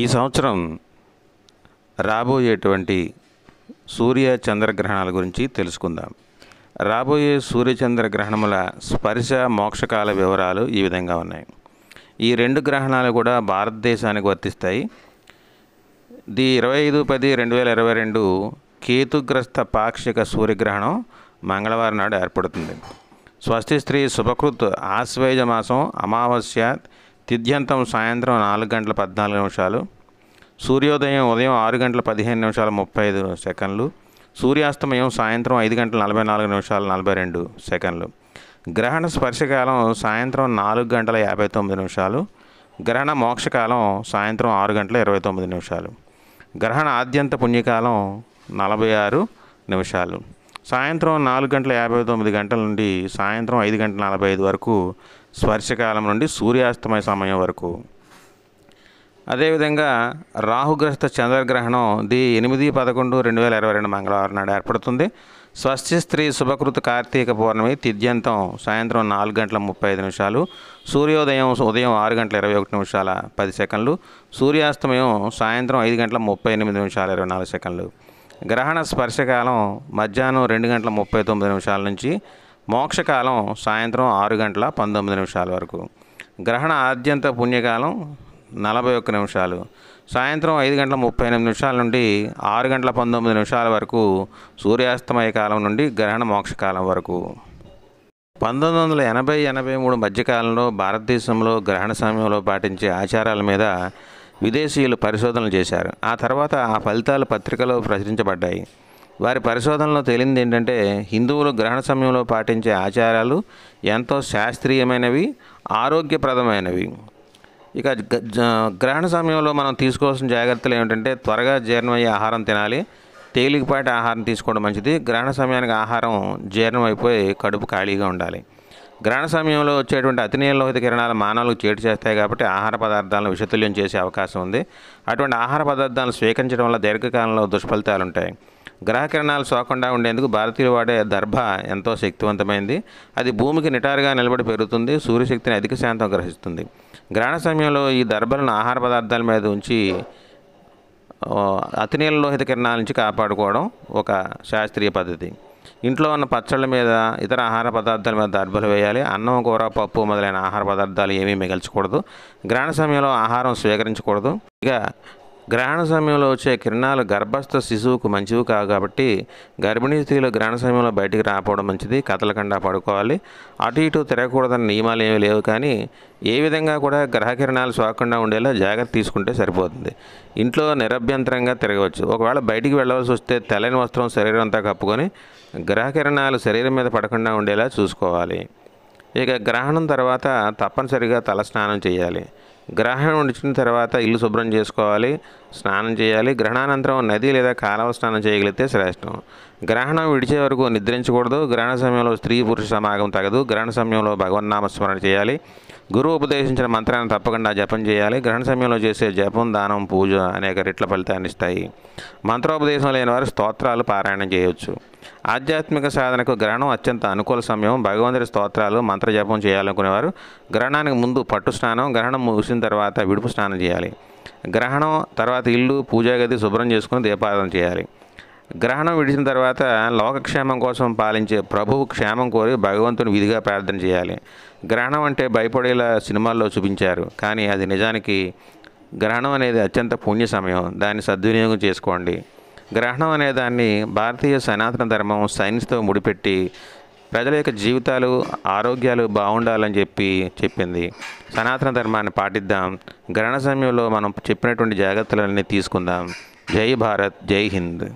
ఈ సంవత్సరం రాబోయేటువంటి సూర్య చంద్రగ్రహణాల గురించి తెలుసుకుందాం రాబోయే సూర్యచంద్ర గ్రహణముల స్పర్శ మోక్షకాల వివరాలు ఈ విధంగా ఉన్నాయి ఈ రెండు గ్రహణాలు కూడా భారతదేశానికి వర్తిస్తాయి ది ఇరవై ఐదు పది రెండు వేల ఇరవై రెండు కేతుగ్రస్త పాక్షిక సూర్యగ్రహణం మంగళవారం నాడు ఏర్పడుతుంది స్వస్తి స్త్రీ శుభకృత్ ఆశ్వేజ మాసం అమావాస్య తిథ్యంతం సాయంత్రం నాలుగు గంటల పద్నాలుగు నిమిషాలు సూర్యోదయం ఉదయం ఆరు గంటల పదిహేను నిమిషాల ముప్పై ఐదు సెకండ్లు సూర్యాస్తమయం సాయంత్రం ఐదు గంటల నలభై నాలుగు నిమిషాలు నలభై రెండు సెకండ్లు గ్రహణ స్పర్శకాలం సాయంత్రం నాలుగు గంటల యాభై తొమ్మిది నిమిషాలు గ్రహణ మోక్షకాలం సాయంత్రం ఆరు గంటల ఇరవై తొమ్మిది నిమిషాలు గ్రహణ ఆద్యంత పుణ్యకాలం నలభై ఆరు నిమిషాలు సాయంత్రం నాలుగు గంటల యాభై తొమ్మిది గంటల నుండి సాయంత్రం ఐదు గంటల నలభై ఐదు వరకు స్పర్శకాలం నుండి సూర్యాస్తమయ సమయం వరకు అదేవిధంగా రాహుగ్రస్త చంద్రగ్రహణం ది ఎనిమిది పదకొండు రెండు వేల ఇరవై రెండు మంగళవారం నాడు ఏర్పడుతుంది స్వస్తి స్త్రీ శుభకృత కార్తీక పౌర్ణమి తిద్యంతం సాయంత్రం నాలుగు గంటల ముప్పై ఐదు నిమిషాలు సూర్యోదయం ఉదయం ఆరు గంటల ఇరవై ఒకటి నిమిషాల పది సెకండ్లు సూర్యాస్తమయం సాయంత్రం ఐదు గంటల ముప్పై ఎనిమిది నిమిషాల ఇరవై నాలుగు సెకండ్లు గ్రహణ స్పర్శకాలం మధ్యాహ్నం రెండు గంటల ముప్పై తొమ్మిది నిమిషాల నుంచి మోక్షకాలం సాయంత్రం ఆరు గంటల పంతొమ్మిది నిమిషాల వరకు గ్రహణ ఆద్యంత పుణ్యకాలం నలభై ఒక్క నిమిషాలు సాయంత్రం ఐదు గంటల ముప్పై ఎనిమిది నిమిషాల నుండి ఆరు గంటల పంతొమ్మిది నిమిషాల వరకు సూర్యాస్తమయ కాలం నుండి గ్రహణ మోక్షకాలం వరకు పంతొమ్మిది వందల ఎనభై ఎనభై మూడు మధ్యకాలంలో భారతదేశంలో గ్రహణ సమయంలో పాటించే ఆచారాల మీద విదేశీయులు పరిశోధనలు చేశారు ఆ తర్వాత ఆ ఫలితాలు పత్రికలో ప్రచురించబడ్డాయి వారి పరిశోధనలో తేలింది ఏంటంటే హిందువులు గ్రహణ సమయంలో పాటించే ఆచారాలు ఎంతో శాస్త్రీయమైనవి ఆరోగ్యప్రదమైనవి ఇక గ్రహణ సమయంలో మనం తీసుకోవాల్సిన జాగ్రత్తలు ఏమిటంటే త్వరగా జీర్ణమయ్యే ఆహారం తినాలి తేలికపాటి ఆహారం తీసుకోవడం మంచిది గ్రహణ సమయానికి ఆహారం జీర్ణమైపోయి కడుపు ఖాళీగా ఉండాలి గ్రహణ సమయంలో వచ్చేటువంటి అతినీలోహిత కిరణాలు మానవులకు చేటు చేస్తాయి కాబట్టి ఆహార పదార్థాలను విషతుల్యం చేసే అవకాశం ఉంది అటువంటి ఆహార పదార్థాలను స్వీకరించడం వల్ల దీర్ఘకాలంలో దుష్ఫలితాలు ఉంటాయి గ్రహ కిరణాలు సోకుండా ఉండేందుకు భారతీయులు వాడే దర్భ ఎంతో శక్తివంతమైంది అది భూమికి నిటారుగా నిలబడి పెరుగుతుంది సూర్యశక్తిని అధిక శాంతం గ్రహిస్తుంది గ్రహణ సమయంలో ఈ దర్భలను ఆహార పదార్థాల మీద ఉంచి అతినీల లోహిత కిరణాల నుంచి కాపాడుకోవడం ఒక శాస్త్రీయ పద్ధతి ఇంట్లో ఉన్న పచ్చళ్ళ మీద ఇతర ఆహార పదార్థాల మీద దర్భలు వేయాలి అన్నం కూర పప్పు మొదలైన ఆహార పదార్థాలు ఏమీ మిగల్చకూడదు గ్రహణ సమయంలో ఆహారం స్వీకరించకూడదు ఇక గ్రహణ సమయంలో వచ్చే కిరణాలు గర్భస్థ శిశువుకు మంచివి కావు కాబట్టి గర్భిణీ స్త్రీలు గ్రహణ సమయంలో బయటికి రాకపోవడం మంచిది కథలకండా పడుకోవాలి అటు ఇటు తిరగకూడదన్న నియమాలు ఏమీ లేవు కానీ ఏ విధంగా కూడా గ్రహ కిరణాలు సోకకుండా ఉండేలా జాగ్రత్త తీసుకుంటే సరిపోతుంది ఇంట్లో నిరభ్యంతరంగా తిరగవచ్చు ఒకవేళ బయటికి వెళ్ళవలసి వస్తే తెల్లని వస్త్రం శరీరం అంతా కప్పుకొని గ్రహ కిరణాలు శరీరం మీద పడకుండా ఉండేలా చూసుకోవాలి ఇక గ్రహణం తర్వాత తప్పనిసరిగా తల స్నానం చేయాలి గ్రహణం వచ్చిన తర్వాత ఇల్లు శుభ్రం చేసుకోవాలి స్నానం చేయాలి గ్రహణానంతరం నది లేదా కాలవ స్నానం చేయగలిగితే శ్రేష్టం గ్రహణం విడిచే వరకు నిద్రించకూడదు గ్రహణ సమయంలో స్త్రీ పురుష సమాగం తగదు గ్రహణ సమయంలో భగవన్నామస్మరణ చేయాలి గురువు ఉపదేశించిన మంత్రాన్ని తప్పకుండా జపం చేయాలి గ్రహణ సమయంలో చేసే జపం దానం పూజ అనేక రెట్ల ఫలితాన్ని ఇస్తాయి మంత్రోపదేశం లేని వారు స్తోత్రాలు పారాయణం చేయవచ్చు ఆధ్యాత్మిక సాధనకు గ్రహణం అత్యంత అనుకూల సమయం భగవంతుడి స్తోత్రాలు జపం చేయాలనుకునేవారు గ్రహణానికి ముందు పట్టు స్నానం గ్రహణం ముగిసిన తర్వాత విడుపు స్నానం చేయాలి గ్రహణం తర్వాత ఇల్లు పూజాగది శుభ్రం చేసుకుని దీపారాధన చేయాలి గ్రహణం విడిచిన తర్వాత లోకక్షేమం కోసం పాలించే ప్రభువు క్షేమం కోరి భగవంతుని విధిగా ప్రార్థన చేయాలి గ్రహణం అంటే భయపడేలా సినిమాల్లో చూపించారు కానీ అది నిజానికి గ్రహణం అనేది అత్యంత పుణ్య సమయం దాన్ని సద్వినియోగం చేసుకోండి గ్రహణం అనే దాన్ని భారతీయ సనాతన ధర్మం సైన్స్తో ముడిపెట్టి ప్రజల యొక్క జీవితాలు ఆరోగ్యాలు బాగుండాలని చెప్పి చెప్పింది సనాతన ధర్మాన్ని పాటిద్దాం గ్రహణ సమయంలో మనం చెప్పినటువంటి జాగ్రత్తలన్నీ తీసుకుందాం జై భారత్ జై హింద్